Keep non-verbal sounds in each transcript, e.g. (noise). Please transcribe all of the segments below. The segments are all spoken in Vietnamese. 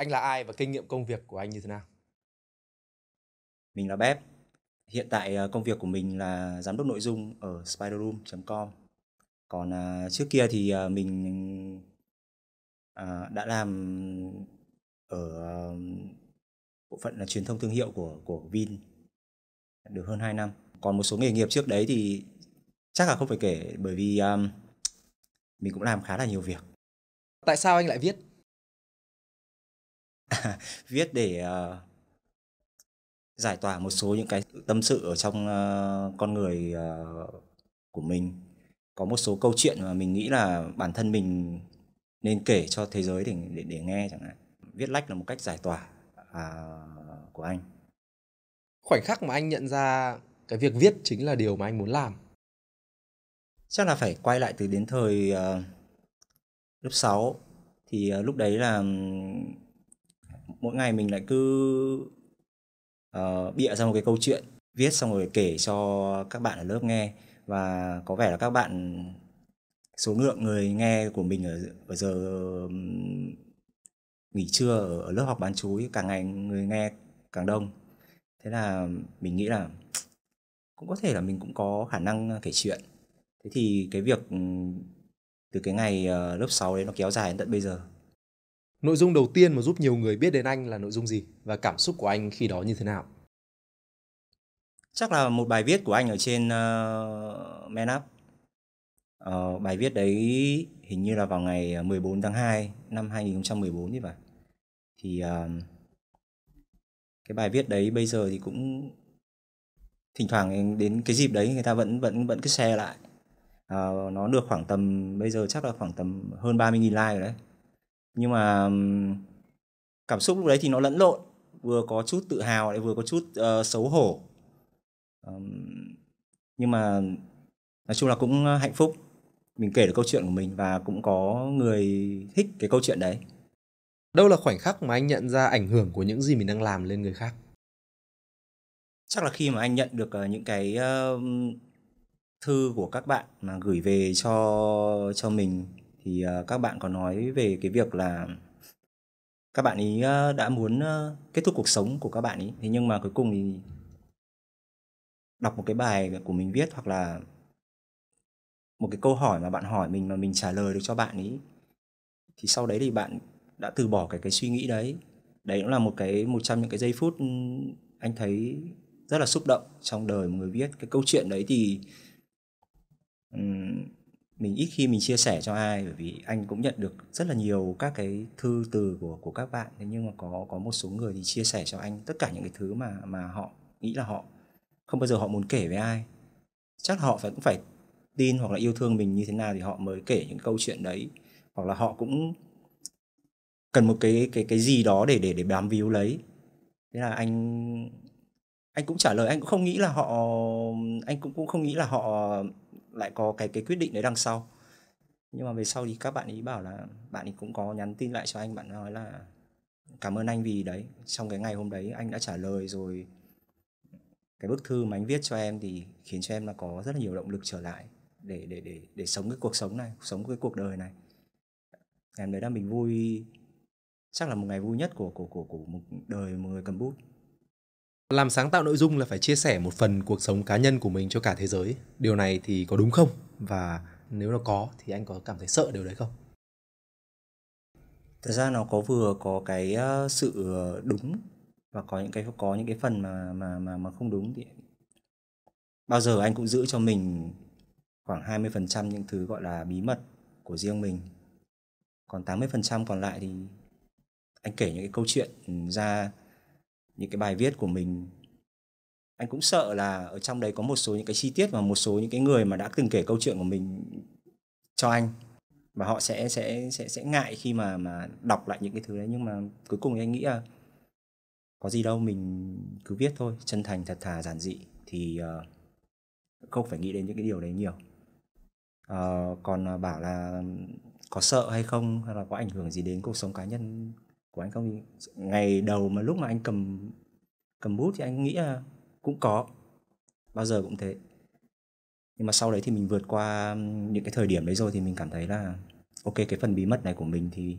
anh là ai và kinh nghiệm công việc của anh như thế nào? Mình là Bép. Hiện tại ờ, công việc của mình là giám đốc nội dung ở spiderroom.com. Còn ờ, trước kia thì ờ, mình đã làm ở bộ phận là truyền thông thương hiệu của của Vin được hơn 2 năm. Còn một số nghề nghiệp trước đấy thì chắc là không phải kể bởi vì mình cũng làm khá là nhiều việc. Tại sao anh lại viết (laughs) viết để uh, giải tỏa một số những cái tâm sự ở trong uh, con người uh, của mình có một số câu chuyện mà mình nghĩ là bản thân mình nên kể cho thế giới để để, để nghe chẳng hạn viết lách là một cách giải tỏa à, của anh khoảnh khắc mà anh nhận ra cái việc viết chính là điều mà anh muốn làm chắc là phải quay lại từ đến thời uh, lớp 6 thì uh, lúc đấy là mỗi ngày mình lại cứ uh, bịa ra một cái câu chuyện viết xong rồi kể cho các bạn ở lớp nghe và có vẻ là các bạn số lượng người nghe của mình ở, ở giờ nghỉ trưa ở, ở lớp học bán chú càng ngày người nghe càng đông thế là mình nghĩ là cũng có thể là mình cũng có khả năng kể chuyện thế thì cái việc từ cái ngày ờ, lớp 6 đấy nó kéo dài đến tận bây giờ Nội dung đầu tiên mà giúp nhiều người biết đến anh là nội dung gì và cảm xúc của anh khi đó như thế nào? Chắc là một bài viết của anh ở trên uh, Man Up. Uh, bài viết đấy hình như là vào ngày 14 ờ, tháng 2 năm 2014 thì phải. Thì uh, cái bài viết đấy bây giờ thì cũng thỉnh thoảng đến cái dịp đấy người ta vẫn vẫn vẫn cứ share lại. Uh, nó được khoảng tầm bây giờ chắc là khoảng tầm hơn 30.000 like rồi đấy nhưng mà cảm xúc lúc đấy thì nó lẫn lộn vừa có chút tự hào lại vừa có chút uh, xấu hổ um, nhưng mà nói chung là cũng ờ, hạnh phúc mình kể được câu chuyện của mình và cũng có người thích cái câu chuyện đấy đâu là khoảnh khắc mà anh nhận ra ảnh hưởng của những gì mình đang làm lên người khác chắc là khi mà anh nhận được ờ, những cái uh, thư của các bạn mà gửi về cho cho mình thì ờ, các bạn có nói về cái việc là các bạn ý ờ, đã muốn ờ, kết thúc cuộc sống của các bạn ý thế nhưng mà cuối cùng thì đọc một cái bài của mình viết hoặc là một cái câu hỏi mà bạn hỏi mình mà mình trả lời được cho bạn ý thì sau đấy thì bạn đã từ bỏ cái cái suy nghĩ đấy đấy cũng là một cái một trong những cái giây phút anh thấy rất là xúc động trong đời một người viết cái câu chuyện đấy thì mình ít khi mình chia sẻ cho ai bởi vì anh cũng nhận được rất là nhiều các cái thư từ của của các bạn thế nhưng mà có có một số người thì chia sẻ cho anh tất cả những cái thứ mà mà họ nghĩ là họ không bao giờ họ muốn kể với ai chắc họ phải cũng phải tin hoặc là yêu thương mình như thế nào thì họ mới kể những câu chuyện đấy hoặc là họ cũng cần một cái cái cái gì đó để để để bám víu lấy thế là anh anh cũng trả lời anh cũng không nghĩ là họ anh cũng cũng không nghĩ là họ lại có cái cái quyết định đấy đằng sau nhưng mà về sau thì các bạn ý bảo là bạn ấy cũng có nhắn tin lại cho anh bạn nói là cảm ơn anh vì đấy trong cái ngày hôm đấy anh đã trả lời rồi cái bức thư mà anh viết cho em thì khiến cho em là có rất là nhiều động lực trở lại để để để để sống cái cuộc sống này sống cái cuộc đời này em đấy là mình vui chắc là một ngày vui nhất của của của của một đời một người cầm bút làm sáng tạo nội dung là phải chia sẻ một phần cuộc sống cá nhân của mình cho cả thế giới. Điều này thì có đúng không? Và nếu nó có thì anh có cảm thấy sợ điều đấy không? Thật ra nó có vừa có cái ờ, sự ờ, đúng và có những cái có những cái phần mà mà mà mà không đúng thì bao giờ anh cũng giữ cho mình khoảng 20% những thứ gọi là bí mật của riêng mình. Còn 80% còn lại thì anh kể những cái câu chuyện ra những cái bài viết của mình anh cũng sợ là ở trong đấy có một số những cái chi tiết và một số những cái người mà đã từng kể câu chuyện của mình cho anh và họ sẽ sẽ sẽ sẽ ngại khi mà mà đọc lại những cái thứ đấy nhưng mà cuối cùng anh nghĩ là có gì đâu mình cứ viết thôi chân thành thật thà giản dị thì uh, không phải nghĩ đến những cái điều đấy nhiều uh, còn ờ, bảo là có sợ hay không hay là có ảnh hưởng gì đến cuộc sống cá nhân của anh không ngày đầu mà lúc mà anh cầm cầm bút thì anh nghĩ là cũng có bao giờ cũng thế nhưng mà sau đấy thì mình vượt qua những cái thời điểm đấy rồi thì mình cảm thấy là ok cái phần bí mật này của mình thì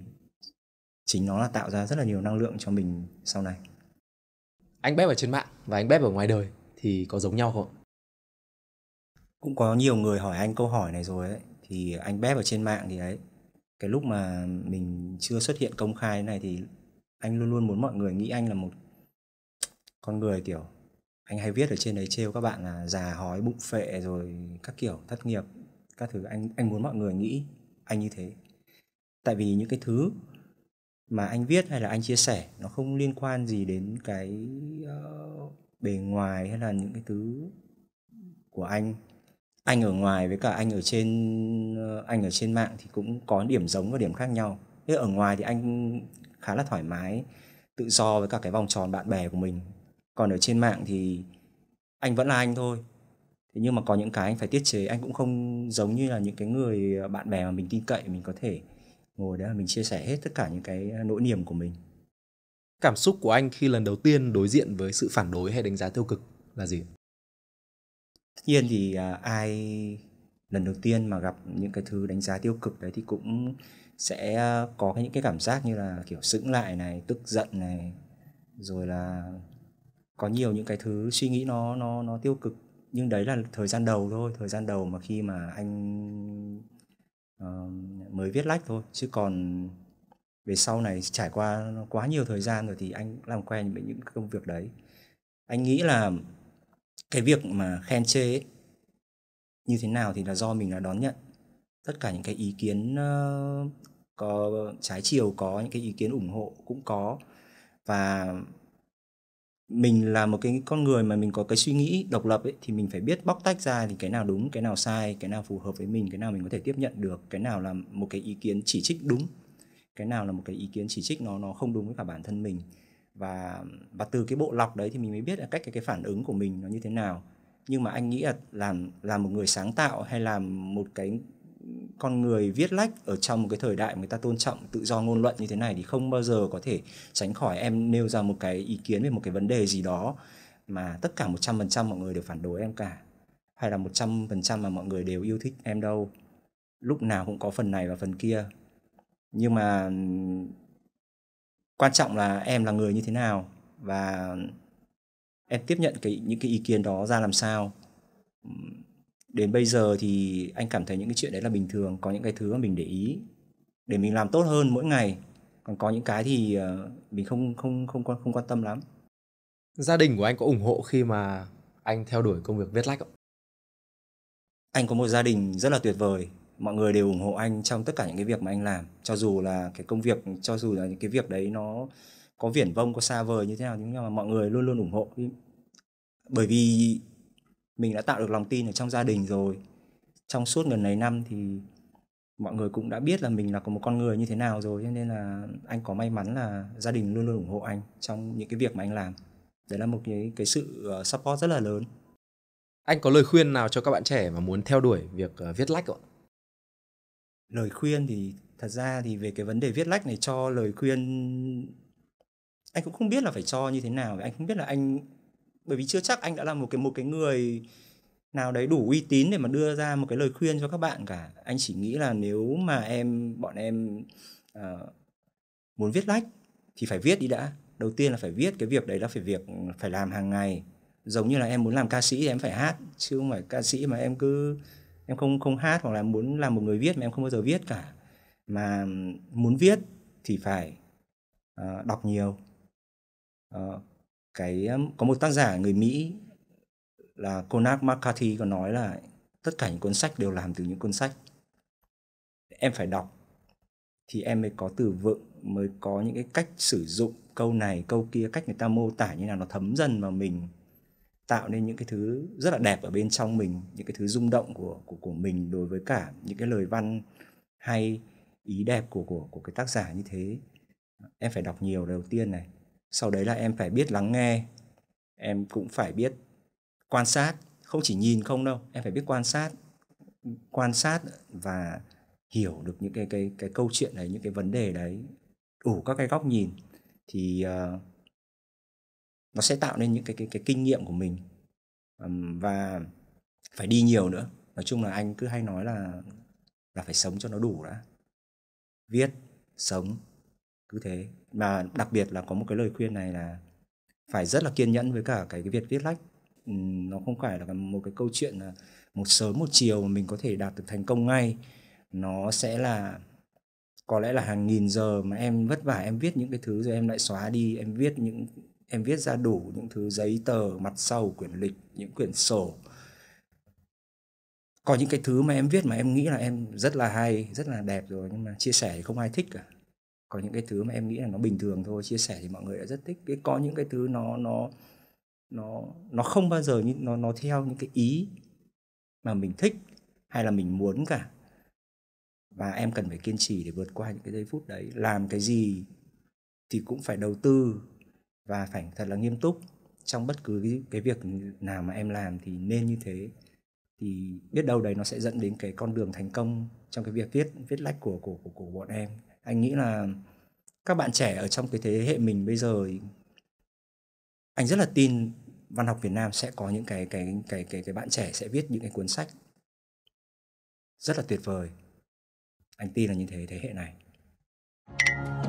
chính nó là tạo ra rất là nhiều năng lượng cho mình sau này anh bếp ở trên mạng và anh bếp ở ngoài đời thì có giống nhau không cũng có nhiều người hỏi anh câu hỏi này rồi ấy thì anh bếp ở trên mạng thì ấy cái lúc mà mình chưa xuất hiện công khai này thì anh luôn luôn muốn mọi người nghĩ anh là một con người kiểu anh hay viết ở trên đấy trêu các bạn là già hói bụng phệ rồi các kiểu thất nghiệp các thứ anh anh muốn mọi người nghĩ anh như thế tại vì những cái thứ mà anh viết hay là anh chia sẻ nó không liên quan gì đến cái uh, bề ngoài hay là những cái thứ của anh anh ở ngoài với cả anh ở trên ờ, anh ở trên mạng thì cũng có điểm giống và điểm khác nhau thế ở ngoài thì anh khá là thoải mái tự do với cả cái vòng tròn bạn bè của mình còn ở trên mạng thì anh vẫn là anh thôi thế nhưng mà có những cái anh phải tiết chế anh cũng không giống như là những cái người ờ, bạn bè mà mình tin cậy mình có thể ngồi đấy mình chia sẻ hết tất cả những cái ờ, nỗi niềm của mình cảm xúc của anh khi lần đầu tiên đối diện với sự phản đối hay đánh giá tiêu cực là gì tất nhiên thì à, ai lần đầu tiên mà gặp những cái thứ đánh giá tiêu cực đấy thì cũng sẽ có những cái cảm giác như là kiểu sững lại này tức giận này rồi là có nhiều những cái thứ suy nghĩ nó nó nó tiêu cực nhưng đấy là thời gian đầu thôi thời gian đầu mà khi mà anh uh, mới viết lách thôi chứ còn về sau này trải qua quá nhiều thời gian rồi thì anh làm quen với những công việc đấy anh nghĩ là cái việc mà khen chê ấy, như thế nào thì là do mình là đón nhận tất cả những cái ý kiến uh, có trái chiều có những cái ý kiến ủng hộ cũng có và mình là một cái con người mà mình có cái suy nghĩ độc lập ấy thì mình phải biết bóc tách ra thì cái nào đúng cái nào sai cái nào phù hợp với mình cái nào mình có thể tiếp nhận được cái nào là một cái ý kiến chỉ trích đúng cái nào là một cái ý kiến chỉ trích nó nó không đúng với cả bản thân mình và và từ cái bộ lọc đấy thì mình mới biết là cách cái, cái phản ứng của mình nó như thế nào nhưng mà anh nghĩ là làm làm một người sáng tạo hay làm một cái con người viết lách ở trong một cái thời đại người ta tôn trọng tự do ngôn luận như thế này thì không bao giờ có thể tránh khỏi em nêu ra một cái ý kiến về một cái vấn đề gì đó mà tất cả 100% mọi người đều phản đối em cả hay là 100% mà mọi người đều yêu thích em đâu lúc nào cũng có phần này và phần kia nhưng mà quan trọng là em là người như thế nào và em tiếp nhận cái những cái ý kiến đó ra làm sao đến bây giờ thì anh cảm thấy những cái chuyện đấy là bình thường có những cái thứ mà mình để ý để mình làm tốt hơn mỗi ngày còn có những cái thì ờ, mình không không không quan không quan tâm lắm gia đình của anh có ủng hộ khi mà anh theo đuổi công việc viết lách không anh có một gia đình rất là tuyệt vời mọi người đều ủng hộ anh trong tất cả những cái việc mà anh làm cho dù là cái công việc cho dù là những cái việc đấy nó có viển vông có xa vời như thế nào nhưng mà mọi người luôn luôn ủng hộ bởi vì mình đã tạo được lòng tin ở trong gia đình rồi trong suốt gần này năm thì mọi người cũng đã biết là mình là có một con người như thế nào rồi cho nên là anh có may mắn là gia đình luôn luôn ủng hộ anh trong những cái việc mà anh làm đấy là một cái cái sự ờ, support rất là lớn anh có lời khuyên nào cho các bạn trẻ mà muốn theo đuổi việc ờ, viết lách không ạ lời khuyên thì thật ra thì về cái vấn đề viết lách này cho lời khuyên anh cũng không biết là phải cho như thế nào anh không biết là anh bởi vì chưa chắc anh đã là một cái một cái người nào đấy đủ uy tín để mà đưa ra một cái lời khuyên cho các bạn cả anh chỉ nghĩ là nếu mà em bọn em uh, muốn viết lách thì phải viết đi đã đầu tiên là phải viết cái việc đấy là phải việc phải làm hàng ngày giống như là em muốn làm ca sĩ thì em phải hát chứ không phải ca sĩ mà em cứ em không không hát hoặc là muốn làm một người viết mà em không bao giờ viết cả mà muốn viết thì phải uh, đọc nhiều uh, cái có một tác giả người Mỹ là Conan McCarthy có nói là tất cả những cuốn sách đều làm từ những cuốn sách em phải đọc thì em mới có từ vựng mới có những cái cách sử dụng câu này câu kia cách người ta mô tả như nào nó thấm dần vào mình tạo nên những cái thứ rất là đẹp ở bên trong mình những cái thứ rung động của của của mình đối với cả những cái lời văn hay ý đẹp của của của cái tác giả như thế em phải đọc nhiều đầu tiên này sau đấy là em phải biết lắng nghe em cũng phải biết quan sát không chỉ nhìn không đâu em phải biết quan sát quan sát và hiểu được những cái cái cái câu chuyện đấy những cái vấn đề đấy đủ các cái góc nhìn thì uh, nó sẽ tạo nên những cái cái cái kinh nghiệm của mình và phải đi nhiều nữa nói chung là anh cứ hay nói là là phải sống cho nó đủ đã viết sống cứ thế mà đặc biệt là có một cái lời khuyên này là phải rất là kiên nhẫn với cả cái, cái việc viết lách nó không phải là một cái câu chuyện là một sớm một chiều mà mình có thể đạt được thành công ngay nó sẽ là có lẽ là hàng nghìn giờ mà em vất vả em viết những cái thứ rồi em lại xóa đi em viết những em viết ra đủ những thứ giấy tờ mặt sau quyển lịch những quyển sổ có những cái thứ mà em viết mà em nghĩ là em rất là hay rất là đẹp rồi nhưng mà chia sẻ thì không ai thích cả có những cái thứ mà em nghĩ là nó bình thường thôi chia sẻ thì mọi người đã rất thích cái có những cái thứ nó nó nó nó không bao giờ như nó nó theo những cái ý mà mình thích hay là mình muốn cả và em cần phải kiên trì để vượt qua những cái giây phút đấy làm cái gì thì cũng phải đầu tư và phải thật là nghiêm túc trong bất cứ cái, cái việc nào mà em làm thì nên như thế thì biết đâu đấy nó sẽ dẫn đến cái con đường thành công trong cái việc viết viết lách của của của, của bọn em anh nghĩ là các bạn trẻ ở trong cái thế hệ mình bây giờ anh rất là tin văn học Việt Nam sẽ có những cái cái cái cái cái bạn trẻ sẽ viết những cái cuốn sách rất là tuyệt vời anh tin là như thế thế hệ này